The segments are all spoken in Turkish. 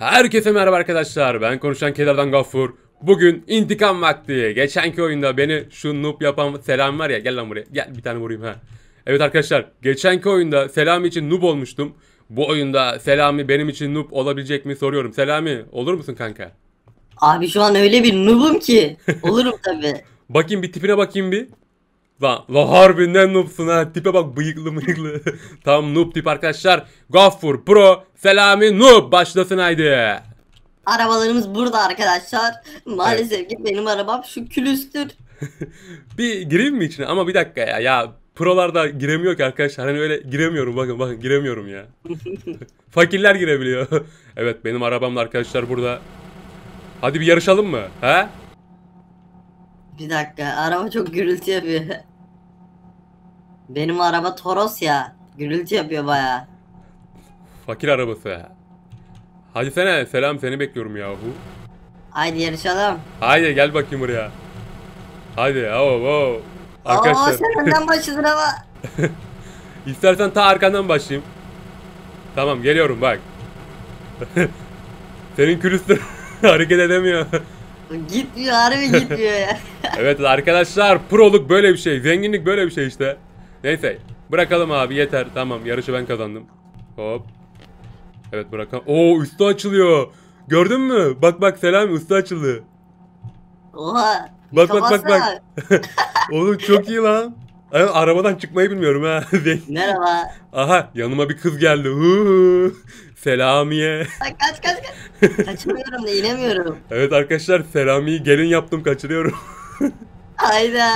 Herkese merhaba arkadaşlar ben konuşan kederden Gafur. Bugün intikam vakti Geçenki oyunda beni şu noob yapan Selam var ya gel lan buraya gel bir tane vurayım ha Evet arkadaşlar geçenki oyunda Selam için noob olmuştum Bu oyunda Selami benim için noob olabilecek mi soruyorum Selami olur musun kanka? Abi şu an öyle bir noobum ki olurum tabi Bakayım bir tipine bakayım bir Lan, lan harbiden noobsun ha. Tipe bak bıyıklı mıyıklı. Tam noob tip arkadaşlar. Gaffur Pro Selami Noob başlasın haydi. Arabalarımız burada arkadaşlar. Maalesef evet. ki benim arabam şu külüstür. bir gireyim mi içine? Ama bir dakika ya. Ya prolarda giremiyor ki arkadaşlar. Hani öyle giremiyorum bakın bakın giremiyorum ya. Fakirler girebiliyor. evet benim arabamla arkadaşlar burada. Hadi bir yarışalım mı? Ha? Bir dakika araba çok gürültü yapıyor. Benim araba Toros ya. Gürültü yapıyor baya. Fakir arabası. Hadi sene selam seni bekliyorum yahu. Haydi yarışalım. Haydi gel bakayım buraya. Haydi avo avo. Arkadaşlar. Oo sen önden başladın ama. İstersen ta arkandan başlayayım. Tamam geliyorum bak. Senin külüstür hareket edemiyor. Gitmiyor harbi gitmiyor ya. evet arkadaşlar proluk böyle bir şey. Zenginlik böyle bir şey işte. Neyse. Bırakalım abi yeter. Tamam yarışı ben kazandım. Hop. Evet bırakalım. Oo üstü açılıyor. Gördün mü? Bak bak selam üstü açıldı. Oha. Bak bak bak bak. Oğlum çok iyi lan. Ay, arabadan çıkmayı bilmiyorum ha. Merhaba. Aha yanıma bir kız geldi. Huu. Selamiye. kaç kaç kaç. Kaçmıyorum da inemiyorum. Evet arkadaşlar Selami'yi gelin yaptım kaçırıyorum. Hayda.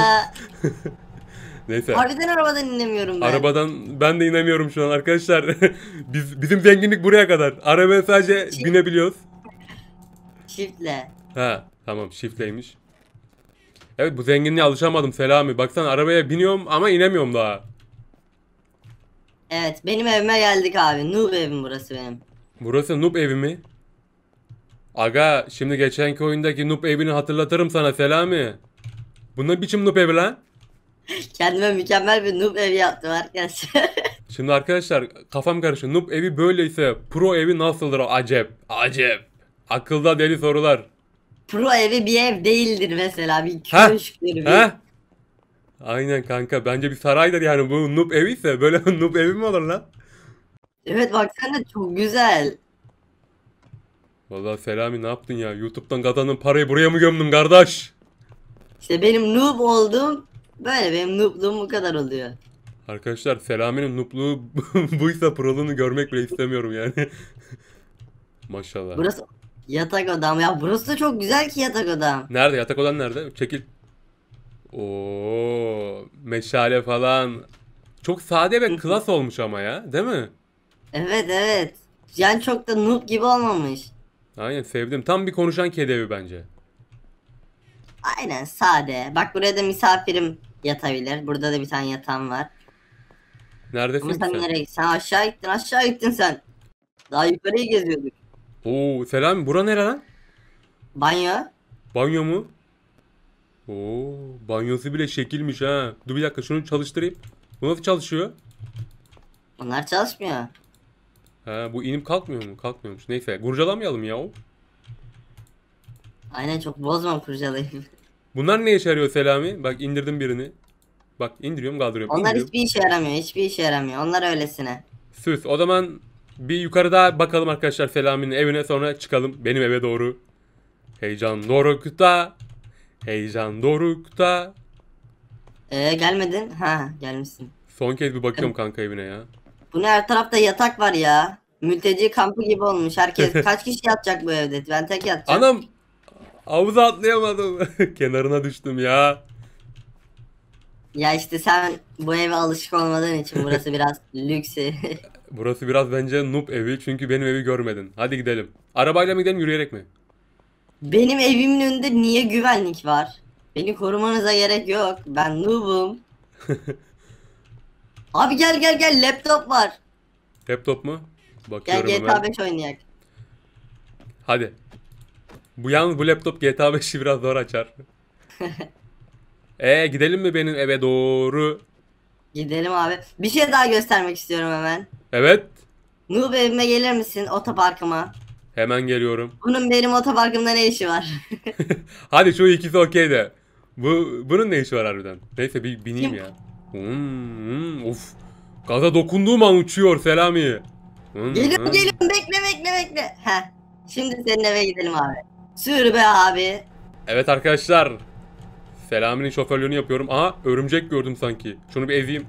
Neyse. Harbiden arabadan inemiyorum ben. Arabadan ben de inemiyorum şu an arkadaşlar. Biz bizim zenginlik buraya kadar. Arabaya sadece Çift. binebiliyoruz. Şifle. Ha tamam şifleymiş. Evet bu zenginliğe alışamadım Selami. Baksana arabaya biniyorum ama inemiyorum daha. Evet benim evime geldik abi. Noob evim burası benim. Burası noob evi mi? Aga şimdi geçenki oyundaki noob evini hatırlatırım sana Selami. Bu ne biçim noob evi lan? Kendime mükemmel bir noob evi yaptım arkadaşlar. Şimdi arkadaşlar kafam karışıyor. Noob evi böyleyse pro evi nasıldır acep? Acep. Akılda deli sorular. Pro evi bir ev değildir mesela. Bir köşktür. Bir... Ha? Aynen kanka. Bence bir saraydır yani. Bu noob evi ise böyle noob evi mi olur lan? Evet bak sen de çok güzel. Vallahi Selami ne yaptın ya? YouTube'dan kazandığın parayı buraya mı gömdün kardeş? İşte benim noob olduğum Böyle benim noobluğum bu kadar oluyor. Arkadaşlar Selami'nin noobluğu buysa prolunu görmek bile istemiyorum yani. Maşallah. Burası yatak odam ya. Burası da çok güzel ki yatak odam. Nerede? Yatak odan nerede? Çekil. Oo, meşale falan. Çok sade ve klas olmuş ama ya, değil mi? Evet, evet. Yani çok da noob gibi olmamış. Aynen sevdim. Tam bir konuşan kedi evi bence. Aynen sade. Bak buraya da misafirim yatabilir. Burada da bir tane yatağım var. Neredesin sen, sen? nereye Sen aşağı gittin aşağı gittin sen. Daha yukarıyı geziyorduk. Oo selam bura nere lan? Banyo. Banyo mu? Oo banyosu bile şekilmiş ha. Dur bir dakika şunu çalıştırayım. Bu nasıl çalışıyor? Bunlar çalışmıyor. Ha bu inip kalkmıyor mu? Kalkmıyormuş. Neyse kurcalamayalım ya. o. Aynen çok bozma kurcalayayım. Bunlar ne işe yarıyor Selami? Bak indirdim birini. Bak indiriyorum kaldırıyorum. Onlar indiriyorum. hiçbir işe yaramıyor. Hiçbir işe yaramıyor. Onlar öylesine. Süs. O zaman bir yukarıda bakalım arkadaşlar Selami'nin evine sonra çıkalım. Benim eve doğru. Heyecan dorukta. Heyecan dorukta. Ee, gelmedin. Ha gelmişsin. Son kez bir bakıyorum kanka evine ya. Bu ne her tarafta yatak var ya. Mülteci kampı gibi olmuş. Herkes kaç kişi yatacak bu evde? Ben tek yatacağım. Anam Havuza atlayamadım. Kenarına düştüm ya. Ya işte sen bu eve alışık olmadığın için burası biraz lüks. burası biraz bence noob evi çünkü benim evi görmedin. Hadi gidelim. Arabayla mı gidelim yürüyerek mi? Benim evimin önünde niye güvenlik var? Beni korumanıza gerek yok. Ben noobum. Abi gel gel gel laptop var. Laptop mu? Bakıyorum gel GTA ben. 5 oynayak. Hadi. Bu yalnız bu laptop GTA 5'i biraz zor açar. Ee gidelim mi benim eve doğru? Gidelim abi. Bir şey daha göstermek istiyorum hemen. Evet. Noob evime gelir misin otoparkıma? Hemen geliyorum. Bunun benim otoparkımda ne işi var? Hadi şu ikisi okey de. Bu, bunun ne işi var harbiden? Neyse bir bineyim Kim? ya. Hmm, of. Hmm, Gaza dokunduğum an uçuyor Selami. Hmm, geliyorum hmm. geliyorum bekle bekle bekle. Heh. Şimdi senin eve gidelim abi. Sür be abi. Evet arkadaşlar. Selami'nin şoförlüğünü yapıyorum. Aha örümcek gördüm sanki. Şunu bir ezeyim.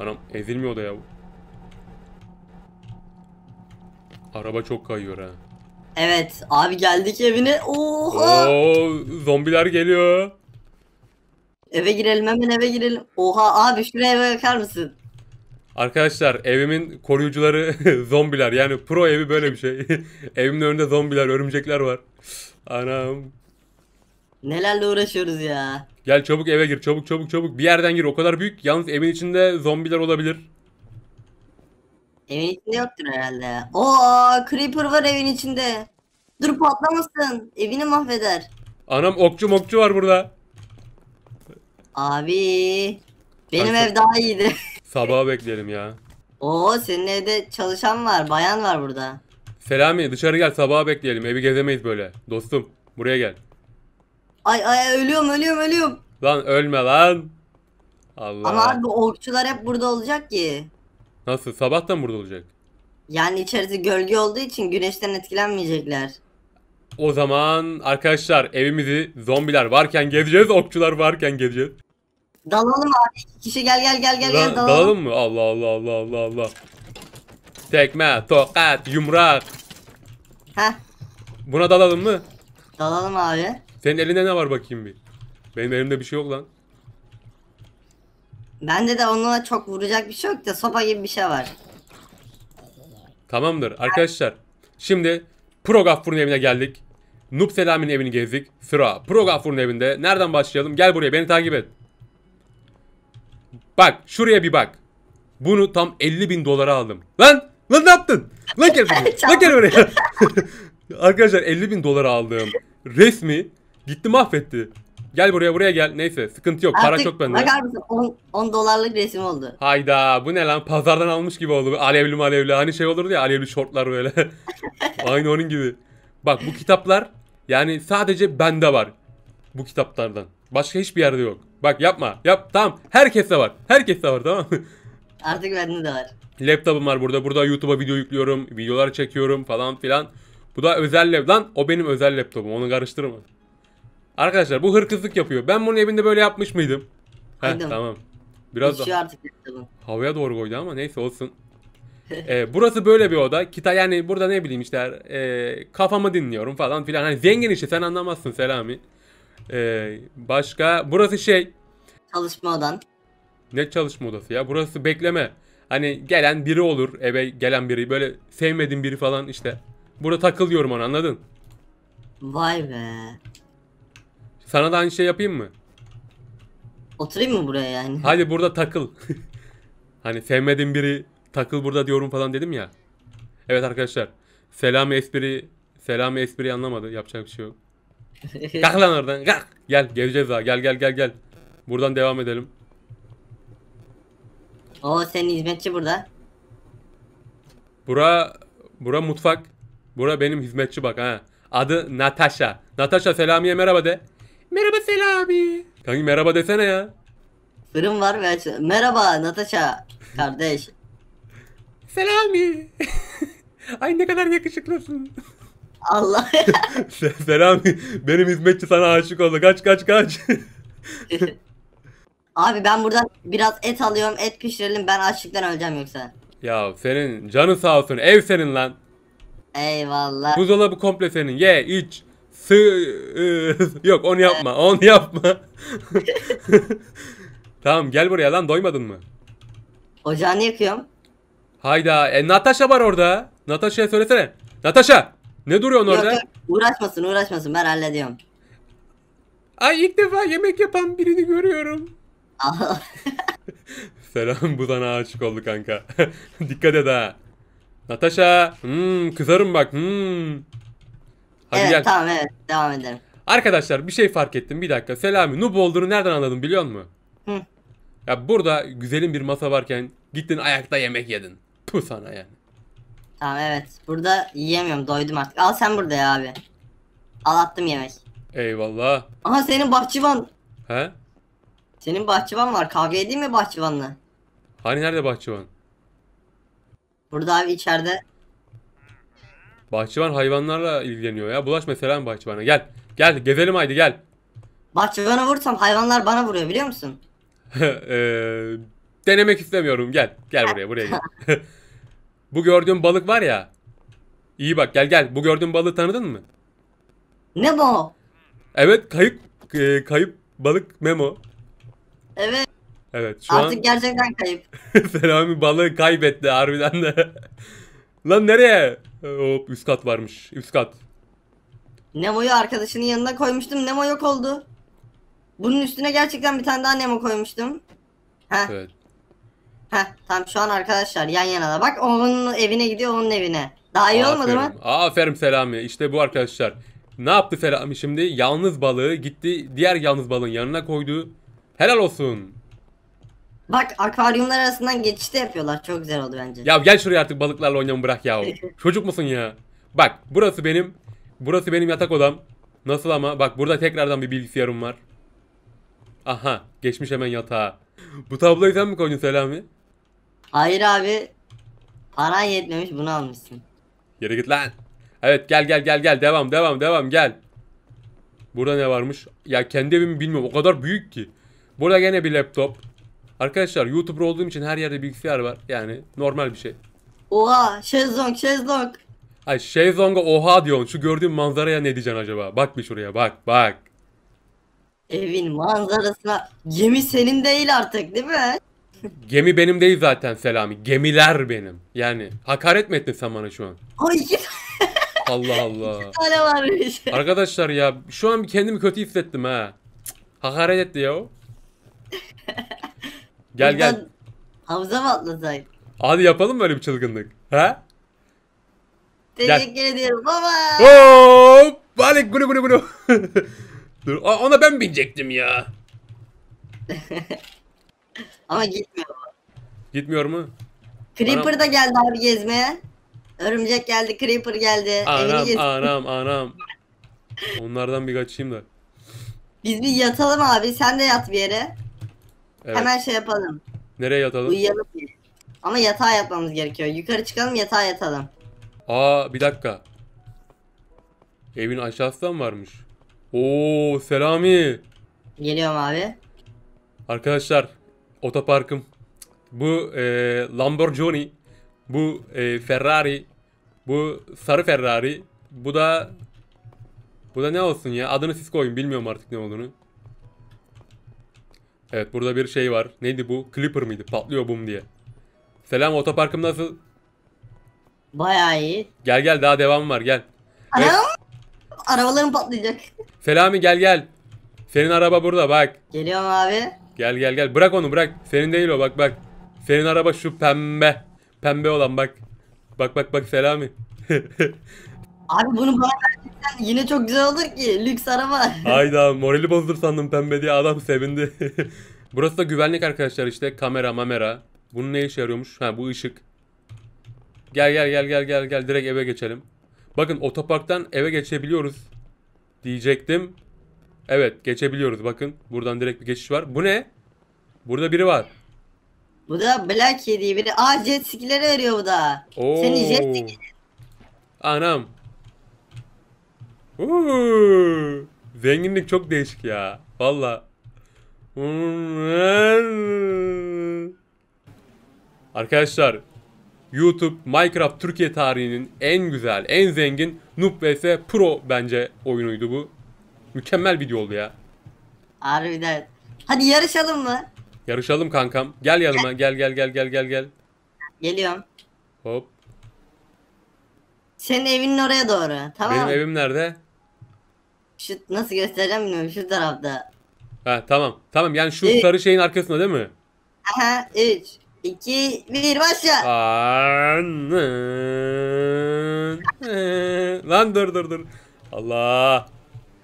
Anam ezilmiyor da ya. Araba çok kayıyor ha. Evet abi geldik evine. Oha. Oo, zombiler geliyor. Eve girelim hemen eve girelim. Oha abi şuraya bakar mısın? Arkadaşlar evimin koruyucuları zombiler. Yani pro evi böyle bir şey. Evimin önünde zombiler, örümcekler var. Anam. Nelerle uğraşıyoruz ya. Gel çabuk eve gir. Çabuk çabuk çabuk. Bir yerden gir. O kadar büyük. Yalnız evin içinde zombiler olabilir. Evin içinde yoktur herhalde. Oo creeper var evin içinde. Dur patlamasın. Evini mahveder. Anam okçu mokçu var burada. Abi. Benim Kanka. ev daha iyiydi. Sabaha bekleyelim ya. Oo senin evde çalışan var, bayan var burada. Selami dışarı gel sabaha bekleyelim. Evi gezemeyiz böyle. Dostum buraya gel. Ay ay ölüyorum ölüyorum ölüyorum. Lan ölme lan. Allah. Ama abi okçular hep burada olacak ki. Nasıl? Sabahtan burada olacak. Yani içerisi gölge olduğu için güneşten etkilenmeyecekler. O zaman arkadaşlar evimizi zombiler varken gezeceğiz, okçular varken gezeceğiz. Dalalım abi. kişi gel gel gel gel gel dalalım. dalalım mı? Allah Allah Allah Allah Allah. Tekme, tokat, yumruk. Ha? Buna dalalım mı? dalalım abi. Senin elinde ne var bakayım bir. Benim elimde bir şey yok lan. Bende de onunla çok vuracak bir şey yok da sopa gibi bir şey var. Tamamdır arkadaşlar. Şimdi Pro Gaffur'un evine geldik. Noob Selami'nin evini gezdik. Sıra Pro Gaffur'un evinde. Nereden başlayalım? Gel buraya beni takip et. Bak şuraya bir bak. Bunu tam 50 bin dolara aldım. Lan! Lan ne yaptın? Lan gel buraya. Lan gel buraya. Arkadaşlar 50 bin dolara aldığım resmi gitti mahvetti. Gel buraya buraya gel. Neyse sıkıntı yok. Para çok bende. Bakar mısın 10, 10 dolarlık resim oldu. Hayda bu ne lan pazardan almış gibi oldu. Alevli malevli hani şey olurdu ya alevli şortlar böyle. Aynı onun gibi. Bak bu kitaplar yani sadece bende var. Bu kitaplardan. Başka hiçbir yerde yok. Bak yapma. Yap tamam. Herkeste var. Herkeste var tamam mı? Artık bende de var. Laptopum var burada. Burada YouTube'a video yüklüyorum. Videolar çekiyorum falan filan. Bu da özel laptop. Lan o benim özel laptopum. Onu karıştırma. Arkadaşlar bu hırkızlık yapıyor. Ben bunun evinde böyle yapmış mıydım? Heh, tamam. Biraz da Uçuyor artık laptopum. havaya doğru koydu ama neyse olsun. Ee, burası böyle bir oda. Kita yani burada ne bileyim işte e, kafamı dinliyorum falan filan. Hani zengin işte sen anlamazsın Selami. Ee, başka burası şey. Çalışma odan. Ne çalışma odası ya? Burası bekleme. Hani gelen biri olur eve gelen biri. Böyle sevmediğin biri falan işte. Burada takılıyorum ona anladın? Vay be. Sana da aynı şey yapayım mı? Oturayım mı buraya yani? Hadi burada takıl. hani sevmediğin biri takıl burada diyorum falan dedim ya. Evet arkadaşlar. Selam espri. Selam espri anlamadı. Yapacak bir şey yok. kalk lan oradan kalk. Gel geleceğiz daha gel gel gel gel. Buradan devam edelim. O senin hizmetçi burada. Bura bura mutfak. Bura benim hizmetçi bak ha. Adı Natasha. Natasha Selami'ye merhaba de. Merhaba Selami. Kanki merhaba desene ya. Fırın var ve aç. Merhaba Natasha kardeş. Selami. Ay ne kadar yakışıklısın. Allah. Selam benim hizmetçi sana aşık oldu. Kaç kaç kaç. Abi ben buradan biraz et alıyorum. Et pişirelim. Ben açlıktan öleceğim yoksa. Ya senin canın sağ olsun. Ev senin lan. Eyvallah. Buzdolabı komple senin. Ye, iç. Sı Yok onu yapma. Onu yapma. tamam gel buraya lan doymadın mı? Ocağını yakıyorum. Hayda. E Natasha var orada. Natasha'ya söylesene. Natasha! Ne duruyorsun orada? yok, uğraşmasın uğraşmasın ben hallediyorum. Ay ilk defa yemek yapan birini görüyorum. Selam bu sana aşık oldu kanka. Dikkat et ha. Natasha. Hmm, kızarım bak. Hmm. Hadi evet gel. tamam evet devam edelim. Arkadaşlar bir şey fark ettim bir dakika. Selami noob olduğunu nereden anladın biliyor musun? Hı. Ya burada güzelim bir masa varken gittin ayakta yemek yedin. Puh sana yani. Tamam evet. Burada yiyemiyorum doydum artık. Al sen burada ya abi. Al attım yemek. Eyvallah. Aha senin bahçıvan. He? Senin bahçıvan var. Kavga edeyim mi bahçıvanla? Hani nerede bahçıvan? Burada abi içeride. Bahçıvan hayvanlarla ilgileniyor ya. Bulaş mesela bahçıvana. Gel. Gel gezelim haydi gel. Bahçıvana vursam hayvanlar bana vuruyor biliyor musun? ee, denemek istemiyorum. Gel. Gel buraya buraya gel. Bu gördüğün balık var ya. İyi bak gel gel. Bu gördüğün balığı tanıdın mı? Nemo. Evet kayıp e, kayıp balık Memo. Evet. Evet şu Artık an... gerçekten kayıp. Selami balığı kaybetti harbiden de. Lan nereye? E, hop üst kat varmış. Üst kat. Nemo'yu arkadaşının yanına koymuştum. Nemo yok oldu. Bunun üstüne gerçekten bir tane daha Nemo koymuştum. Heh. Evet. Heh tam şu an arkadaşlar yan yana da. Bak onun evine gidiyor onun evine. Daha iyi olmadı mı? Aferin Selami. İşte bu arkadaşlar. Ne yaptı Selami şimdi? Yalnız balığı gitti diğer yalnız balığın yanına koydu. Helal olsun. Bak akvaryumlar arasından geçişte yapıyorlar. Çok güzel oldu bence. Ya gel şuraya artık balıklarla oynamı bırak ya. Çocuk musun ya? Bak burası benim. Burası benim yatak odam. Nasıl ama? Bak burada tekrardan bir bilgisayarım var. Aha geçmiş hemen yatağa. Bu tabloyu sen mi koydun Selami? Hayır abi. Paran yetmemiş bunu almışsın. Yere git lan. Evet gel gel gel gel devam devam devam gel. Burada ne varmış? Ya kendi evimi bilmiyorum o kadar büyük ki. Burada gene bir laptop. Arkadaşlar YouTuber olduğum için her yerde bilgisayar var. Yani normal bir şey. Oha şezlong şezlong. Ay şezlonga oha diyorsun. Şu gördüğün manzaraya ne diyeceksin acaba? Bak bir şuraya bak bak. Evin manzarasına gemi senin değil artık değil mi? Gemi benim değil zaten Selami. Gemiler benim. Yani hakaret mi ettin sen bana şu an? Hayır. Allah Allah. tane varmış. Arkadaşlar ya şu an kendimi kötü hissettim ha. Hakaret etti ya o. gel gel. Havuza mı atlasayım? Hadi yapalım böyle bir çılgınlık. Ha? Teşekkür ediyorum baba. Hop! Balik bunu bunu bunu. Dur ona ben binecektim ya. Ama gitmiyor. Gitmiyor mu? Creeper anam. da geldi abi gezmeye. Örümcek geldi, Creeper geldi. Anam Evini anam anam. Onlardan bir kaçayım da. Biz bir yatalım abi. Sen de yat bir yere. Evet. Hemen şey yapalım. Nereye yatalım? Uyuyalım. Ama yatağa yatmamız gerekiyor. Yukarı çıkalım yatağa yatalım. Aa bir dakika. Evin aşağısından varmış. Oo Selami. Geliyorum abi. Arkadaşlar otoparkım, bu e, Lamborghini, bu e, Ferrari, bu sarı Ferrari, bu da bu da ne olsun ya? Adını siz koyun. Bilmiyorum artık ne olduğunu. Evet burada bir şey var. Neydi bu? Clipper mıydı? Patlıyor bum diye. Selam otoparkım nasıl? Bayağı iyi. Gel gel daha devam var gel. Evet. Arabalarım patlayacak. Selami gel gel. Senin araba burada bak. Geliyorum abi. Gel gel gel. Bırak onu bırak. Senin değil o bak bak. Senin araba şu pembe. Pembe olan bak. Bak bak bak Selami. Abi bunu bana yine çok güzel olur ki. Lüks araba. Hayda morali bozdur sandım pembe diye adam sevindi. Burası da güvenlik arkadaşlar işte. Kamera mamera. Bunun ne işe yarıyormuş? Ha bu ışık. Gel gel gel gel gel gel direkt eve geçelim. Bakın otoparktan eve geçebiliyoruz diyecektim. Evet geçebiliyoruz bakın. Buradan direkt bir geçiş var. Bu ne? Burada biri var. Bu da Black Kedi biri. Aa jet skileri veriyor bu da. Oo. Senin jet skinin. Anam. Uuu. Zenginlik çok değişik ya. Valla. Arkadaşlar YouTube Minecraft Türkiye tarihinin en güzel, en zengin Noob vs Pro bence oyunuydu bu. Mükemmel video oldu ya. Harbiden. Hadi yarışalım mı? Yarışalım kankam. Gel yanıma. Gel gel gel gel gel gel. Geliyorum. Hop. Senin evinin oraya doğru. Tamam. Benim evim nerede? Şu nasıl göstereceğim bilmiyorum. Şu tarafta. Ha tamam. Tamam yani şu Üç. sarı şeyin arkasında değil mi? Aha 3 2 1 başla. Lan dur dur dur. Allah.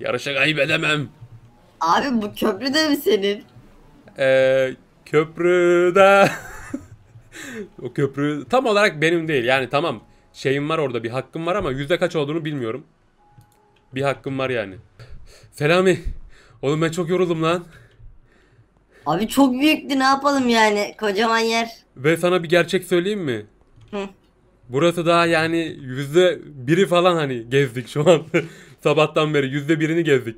Yarışa kaybedemem. Abi bu köprü de mi senin? Ee, köprüde... o köprü tam olarak benim değil. Yani tamam şeyim var orada bir hakkım var ama yüzde kaç olduğunu bilmiyorum. Bir hakkım var yani. Selami. Oğlum ben çok yoruldum lan. Abi çok büyüktü ne yapalım yani kocaman yer. Ve sana bir gerçek söyleyeyim mi? Hı. Burası daha yani yüzde biri falan hani gezdik şu an. Sabahtan beri yüzde birini gezdik.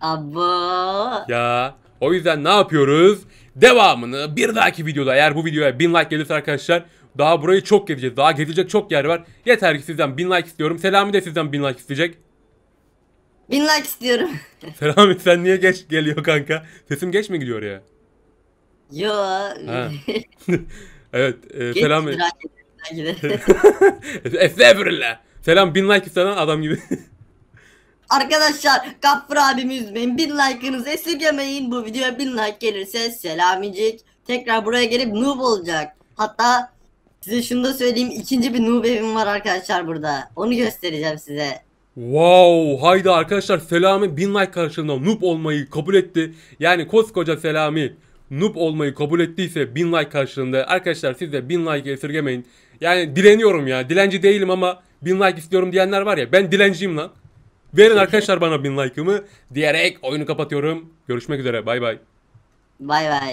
Abo. Ya o yüzden ne yapıyoruz? Devamını bir dahaki videoda eğer bu videoya bin like gelirse arkadaşlar daha burayı çok gezeceğiz. Daha gezecek çok yer var. Yeter ki sizden bin like istiyorum. Selami de sizden bin like isteyecek. Bin like istiyorum. Selami sen niye geç geliyor kanka? Sesim geç mi gidiyor ya? Yo. evet. E, geç Selami. Estağfurullah. Selam bin like istenen adam gibi. Arkadaşlar Gaffur abimi üzmeyin. Bin like'ınızı esirgemeyin. Bu videoya bin like gelirse selamicik. Tekrar buraya gelip noob olacak. Hatta size şunu da söyleyeyim. ikinci bir noob evim var arkadaşlar burada. Onu göstereceğim size. Wow haydi arkadaşlar Selami bin like karşılığında noob olmayı kabul etti. Yani koskoca Selami noob olmayı kabul ettiyse bin like karşılığında arkadaşlar siz de bin like esirgemeyin. Yani direniyorum ya dilenci değilim ama bin like istiyorum diyenler var ya ben dilenciyim lan. Verin arkadaşlar bana bin like'ımı diyerek oyunu kapatıyorum. Görüşmek üzere. Bay bay. Bay bay.